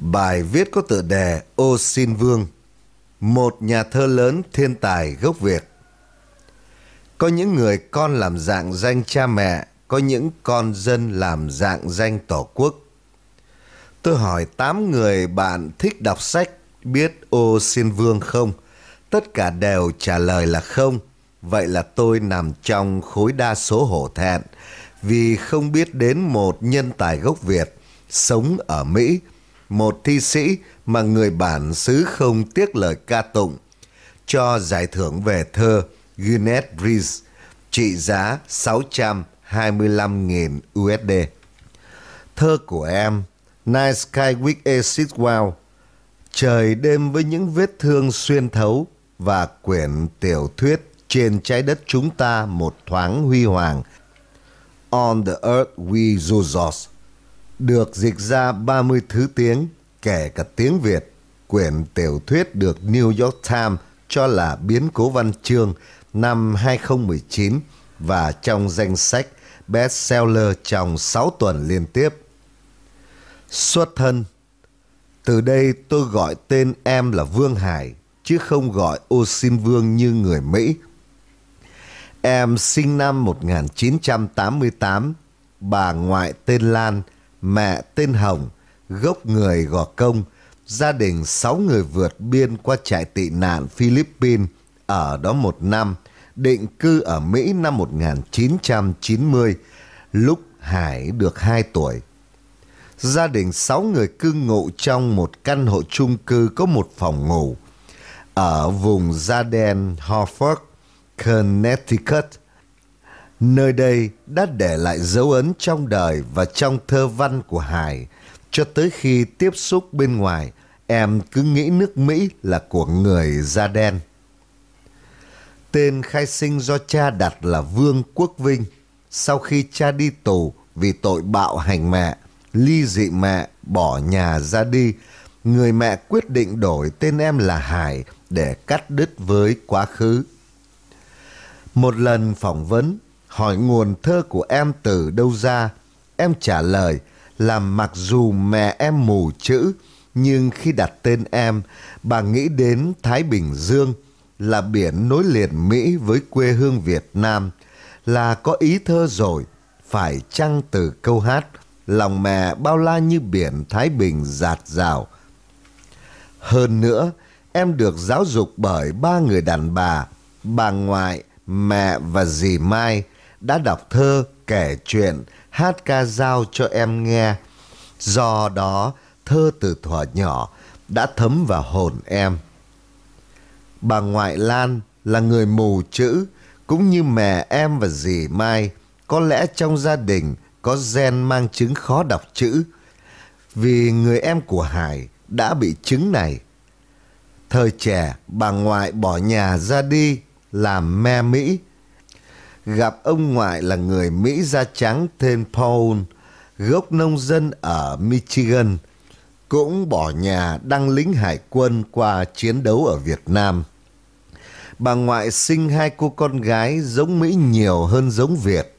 Bài viết có tựa đề Ô Xin Vương, một nhà thơ lớn thiên tài gốc Việt. Có những người con làm dạng danh cha mẹ, có những con dân làm dạng danh tổ quốc. Tôi hỏi 8 người bạn thích đọc sách biết Ô Xin Vương không? Tất cả đều trả lời là không. Vậy là tôi nằm trong khối đa số hổ thẹn vì không biết đến một nhân tài gốc Việt sống ở Mỹ một thi sĩ mà người bản xứ không tiếc lời ca tụng cho giải thưởng về thơ Guinness Rees trị giá 625.000 USD. Thơ của em, Night Sky with Acid Wow, trời đêm với những vết thương xuyên thấu và quyển tiểu thuyết trên trái đất chúng ta một thoáng huy hoàng On the Earth We Zozos được dịch ra 30 thứ tiếng, kể cả tiếng Việt. Quyển tiểu thuyết được New York Times cho là biến cố văn chương năm 2019 và trong danh sách bestseller trong 6 tuần liên tiếp. Xuất thân Từ đây tôi gọi tên em là Vương Hải, chứ không gọi ô xin Vương như người Mỹ. Em sinh năm 1988, bà ngoại tên Lan, mẹ tên Hồng, gốc người Gò Công, gia đình 6 người vượt biên qua trại tị nạn Philippines, ở đó một năm, định cư ở Mỹ năm 1990, lúc Hải được 2 tuổi. Gia đình 6 người cư ngụ trong một căn hộ chung cư có một phòng ngủ, ở vùng da đen Hartford, Connecticut, Nơi đây đã để lại dấu ấn trong đời và trong thơ văn của Hải. Cho tới khi tiếp xúc bên ngoài, em cứ nghĩ nước Mỹ là của người da đen. Tên khai sinh do cha đặt là Vương Quốc Vinh. Sau khi cha đi tù vì tội bạo hành mẹ, ly dị mẹ, bỏ nhà ra đi, người mẹ quyết định đổi tên em là Hải để cắt đứt với quá khứ. Một lần phỏng vấn, hỏi nguồn thơ của em từ đâu ra. Em trả lời là mặc dù mẹ em mù chữ, nhưng khi đặt tên em, bà nghĩ đến Thái Bình Dương là biển nối liền Mỹ với quê hương Việt Nam, là có ý thơ rồi, phải chăng từ câu hát lòng mẹ bao la như biển Thái Bình giạt rào. Hơn nữa, em được giáo dục bởi ba người đàn bà, bà ngoại, mẹ và dì Mai – đã đọc thơ, kể chuyện, hát ca dao cho em nghe. Do đó, thơ từ thuở nhỏ đã thấm vào hồn em. Bà ngoại Lan là người mù chữ, cũng như mẹ em và dì Mai, có lẽ trong gia đình có gen mang chứng khó đọc chữ. Vì người em của Hải đã bị chứng này. Thời trẻ, bà ngoại bỏ nhà ra đi làm me Mỹ gặp ông ngoại là người Mỹ da trắng tên Paul, gốc nông dân ở Michigan, cũng bỏ nhà đăng lính hải quân qua chiến đấu ở Việt Nam. Bà ngoại sinh hai cô con gái giống Mỹ nhiều hơn giống Việt.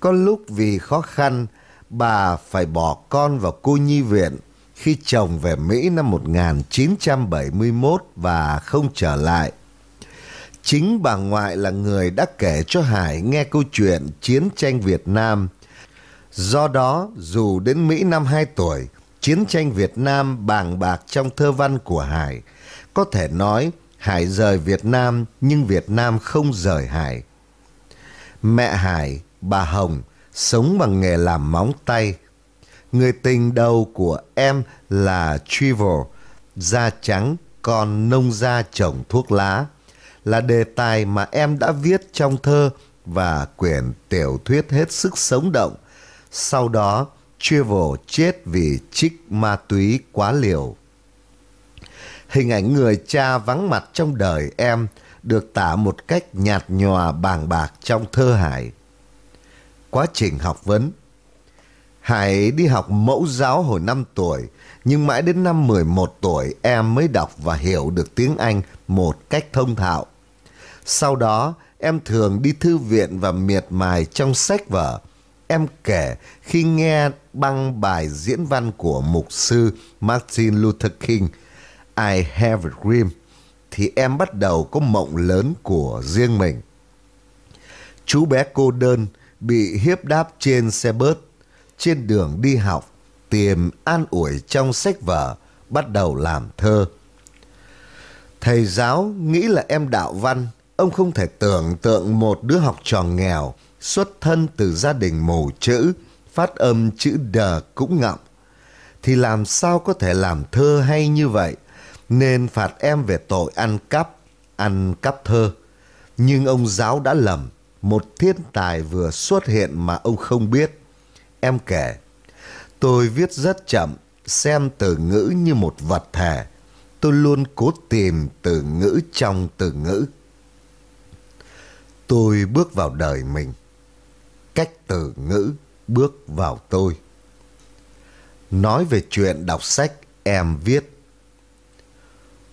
Có lúc vì khó khăn, bà phải bỏ con vào cô nhi viện khi chồng về Mỹ năm 1971 và không trở lại – Chính bà ngoại là người đã kể cho Hải nghe câu chuyện chiến tranh Việt Nam. Do đó, dù đến Mỹ năm hai tuổi, chiến tranh Việt Nam bàng bạc trong thơ văn của Hải. Có thể nói, Hải rời Việt Nam nhưng Việt Nam không rời Hải. Mẹ Hải, bà Hồng, sống bằng nghề làm móng tay. Người tình đầu của em là Trevor, da trắng, con nông gia trồng thuốc lá là đề tài mà em đã viết trong thơ và quyển tiểu thuyết hết sức sống động. Sau đó, Travel chết vì trích ma túy quá liều. Hình ảnh người cha vắng mặt trong đời em được tả một cách nhạt nhòa bàng bạc trong thơ Hải. Quá trình học vấn Hải đi học mẫu giáo hồi 5 tuổi, nhưng mãi đến năm 11 tuổi em mới đọc và hiểu được tiếng Anh một cách thông thạo. Sau đó, em thường đi thư viện và miệt mài trong sách vở. Em kể khi nghe băng bài diễn văn của mục sư Martin Luther King, I Have a Dream, thì em bắt đầu có mộng lớn của riêng mình. Chú bé cô đơn bị hiếp đáp trên xe bớt, trên đường đi học, tìm an ủi trong sách vở, bắt đầu làm thơ. Thầy giáo nghĩ là em đạo văn Ông không thể tưởng tượng một đứa học trò nghèo xuất thân từ gia đình mù chữ, phát âm chữ đờ cũng ngọng. Thì làm sao có thể làm thơ hay như vậy? Nên phạt em về tội ăn cắp, ăn cắp thơ. Nhưng ông giáo đã lầm, một thiên tài vừa xuất hiện mà ông không biết. Em kể, tôi viết rất chậm, xem từ ngữ như một vật thể. Tôi luôn cố tìm từ ngữ trong từ ngữ tôi bước vào đời mình. Cách từ ngữ bước vào tôi. Nói về chuyện đọc sách em viết.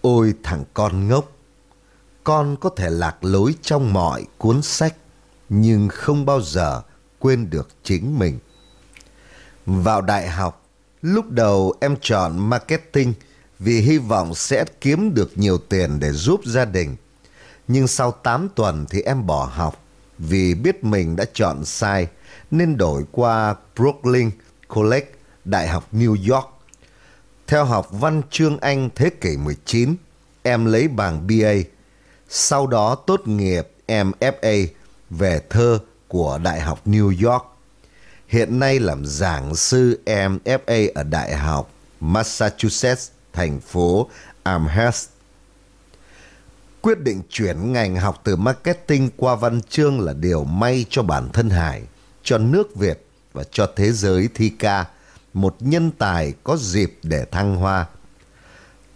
Ôi thằng con ngốc, con có thể lạc lối trong mọi cuốn sách nhưng không bao giờ quên được chính mình. Vào đại học, lúc đầu em chọn marketing vì hy vọng sẽ kiếm được nhiều tiền để giúp gia đình nhưng sau 8 tuần thì em bỏ học vì biết mình đã chọn sai nên đổi qua Brooklyn College, Đại học New York. Theo học văn chương Anh thế kỷ 19, em lấy bằng BA. Sau đó tốt nghiệp MFA về thơ của Đại học New York. Hiện nay làm giảng sư MFA ở Đại học Massachusetts, thành phố Amherst. Quyết định chuyển ngành học từ marketing qua văn chương là điều may cho bản thân Hải, cho nước Việt và cho thế giới thi ca, một nhân tài có dịp để thăng hoa.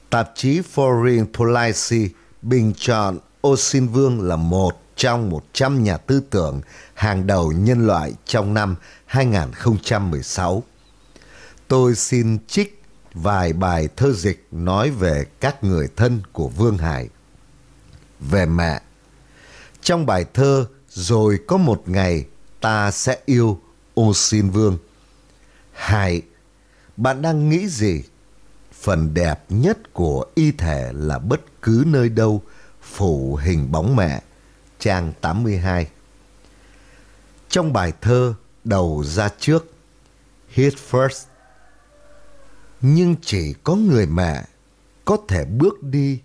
Tạp chí Foreign Policy bình chọn Ô Xin Vương là một trong 100 nhà tư tưởng hàng đầu nhân loại trong năm 2016. Tôi xin trích vài bài thơ dịch nói về các người thân của Vương Hải về mẹ. Trong bài thơ Rồi có một ngày ta sẽ yêu Ô Xin Vương. Hải, bạn đang nghĩ gì? Phần đẹp nhất của y thể là bất cứ nơi đâu phủ hình bóng mẹ. Trang 82 Trong bài thơ đầu ra trước Hit First Nhưng chỉ có người mẹ có thể bước đi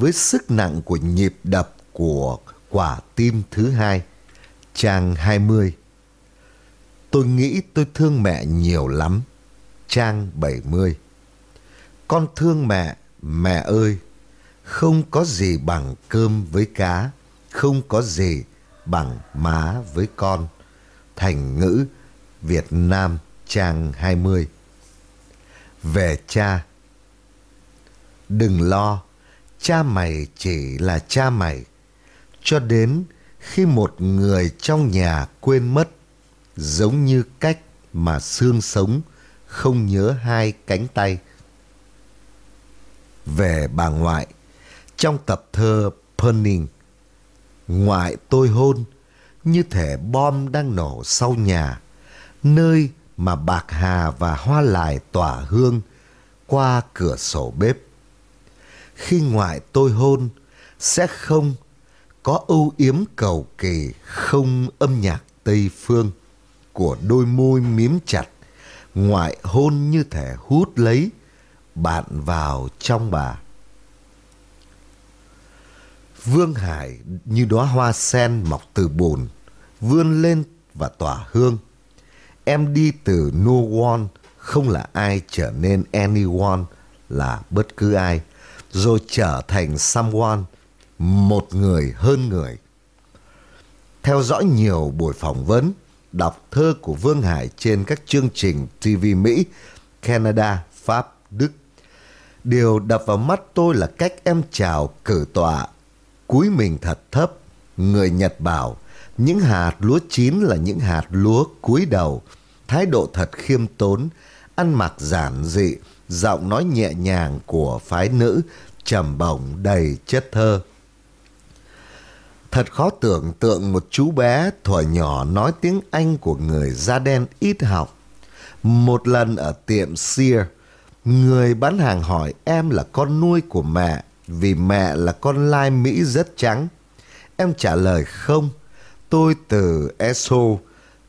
với sức nặng của nhịp đập của quả tim thứ hai. Trang 20 Tôi nghĩ tôi thương mẹ nhiều lắm. Trang 70 Con thương mẹ, mẹ ơi! Không có gì bằng cơm với cá, không có gì bằng má với con. Thành ngữ Việt Nam trang 20 Về cha Đừng lo, cha mày chỉ là cha mày cho đến khi một người trong nhà quên mất giống như cách mà xương sống không nhớ hai cánh tay về bà ngoại trong tập thơ Punning ngoại tôi hôn như thể bom đang nổ sau nhà nơi mà bạc hà và hoa lài tỏa hương qua cửa sổ bếp khi ngoại tôi hôn sẽ không có ưu yếm cầu kỳ không âm nhạc tây phương của đôi môi miếm chặt ngoại hôn như thể hút lấy bạn vào trong bà vương hải như đóa hoa sen mọc từ bùn vươn lên và tỏa hương em đi từ no one không là ai trở nên anyone là bất cứ ai rồi trở thành someone, một người hơn người. Theo dõi nhiều buổi phỏng vấn, đọc thơ của Vương Hải trên các chương trình TV Mỹ, Canada, Pháp, Đức. Điều đập vào mắt tôi là cách em chào cử tọa, cúi mình thật thấp, người Nhật bảo, những hạt lúa chín là những hạt lúa cúi đầu, thái độ thật khiêm tốn, ăn mặc giản dị, giọng nói nhẹ nhàng của phái nữ, trầm bổng đầy chất thơ. Thật khó tưởng tượng một chú bé thuở nhỏ nói tiếng Anh của người da đen ít học. Một lần ở tiệm Sear, người bán hàng hỏi em là con nuôi của mẹ vì mẹ là con lai Mỹ rất trắng. Em trả lời không, tôi từ Eso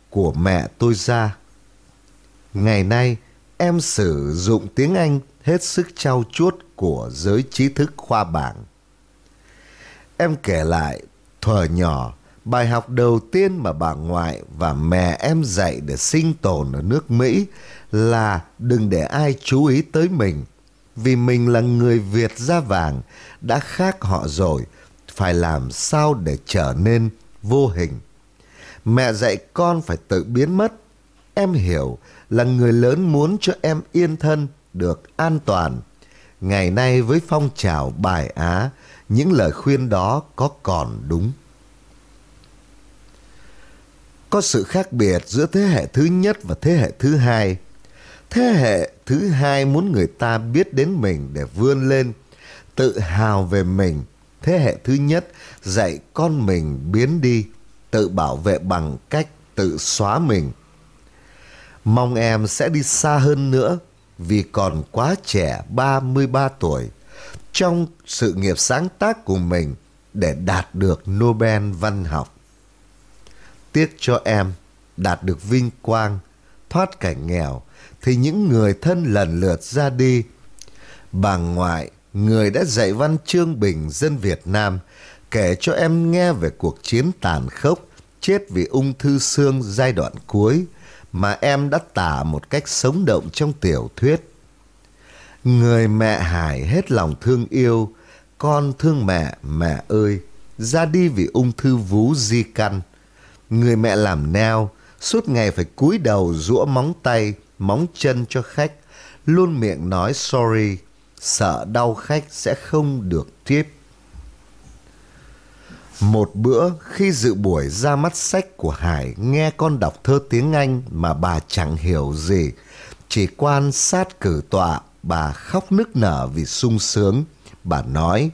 của mẹ tôi ra. Ngày nay, em sử dụng tiếng Anh hết sức trau chuốt của giới trí thức khoa bảng. Em kể lại, thuở nhỏ, bài học đầu tiên mà bà ngoại và mẹ em dạy để sinh tồn ở nước Mỹ là đừng để ai chú ý tới mình. Vì mình là người Việt da vàng, đã khác họ rồi, phải làm sao để trở nên vô hình. Mẹ dạy con phải tự biến mất. Em hiểu là người lớn muốn cho em yên thân, được an toàn. Ngày nay với phong trào bài Á, những lời khuyên đó có còn đúng. Có sự khác biệt giữa thế hệ thứ nhất và thế hệ thứ hai. Thế hệ thứ hai muốn người ta biết đến mình để vươn lên, tự hào về mình. Thế hệ thứ nhất dạy con mình biến đi, tự bảo vệ bằng cách tự xóa mình Mong em sẽ đi xa hơn nữa vì còn quá trẻ 33 tuổi trong sự nghiệp sáng tác của mình để đạt được Nobel văn học. Tiếc cho em đạt được vinh quang, thoát cảnh nghèo thì những người thân lần lượt ra đi. Bà ngoại, người đã dạy văn chương bình dân Việt Nam, kể cho em nghe về cuộc chiến tàn khốc chết vì ung thư xương giai đoạn cuối – mà em đã tả một cách sống động trong tiểu thuyết. Người mẹ Hải hết lòng thương yêu, con thương mẹ, mẹ ơi, ra đi vì ung thư vú di căn. Người mẹ làm neo, suốt ngày phải cúi đầu rũa móng tay, móng chân cho khách, luôn miệng nói sorry, sợ đau khách sẽ không được tiếp. Một bữa khi dự buổi ra mắt sách của Hải nghe con đọc thơ tiếng Anh mà bà chẳng hiểu gì. Chỉ quan sát cử tọa, bà khóc nức nở vì sung sướng. Bà nói,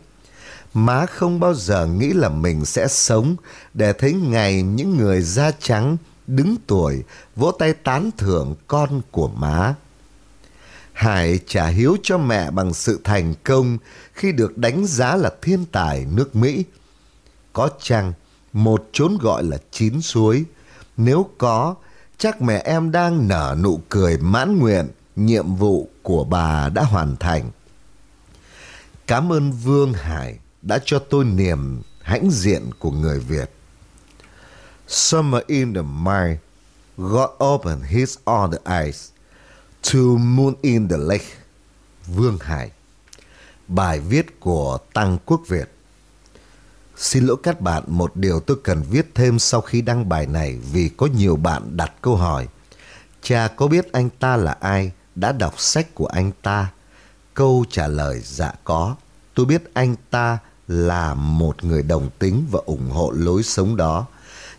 má không bao giờ nghĩ là mình sẽ sống để thấy ngày những người da trắng đứng tuổi vỗ tay tán thưởng con của má. Hải trả hiếu cho mẹ bằng sự thành công khi được đánh giá là thiên tài nước Mỹ có chăng một chốn gọi là chín suối. Nếu có, chắc mẹ em đang nở nụ cười mãn nguyện, nhiệm vụ của bà đã hoàn thành. Cảm ơn Vương Hải đã cho tôi niềm hãnh diện của người Việt. Summer in the mind, God opened his own eyes to moon in the lake. Vương Hải Bài viết của Tăng Quốc Việt Xin lỗi các bạn một điều tôi cần viết thêm sau khi đăng bài này vì có nhiều bạn đặt câu hỏi. Cha có biết anh ta là ai? Đã đọc sách của anh ta? Câu trả lời dạ có. Tôi biết anh ta là một người đồng tính và ủng hộ lối sống đó.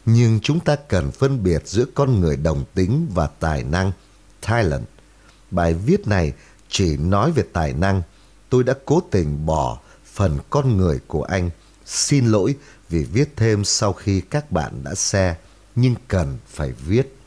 Nhưng chúng ta cần phân biệt giữa con người đồng tính và tài năng. Thailand. Bài viết này chỉ nói về tài năng. Tôi đã cố tình bỏ phần con người của anh Xin lỗi vì viết thêm sau khi các bạn đã share, nhưng cần phải viết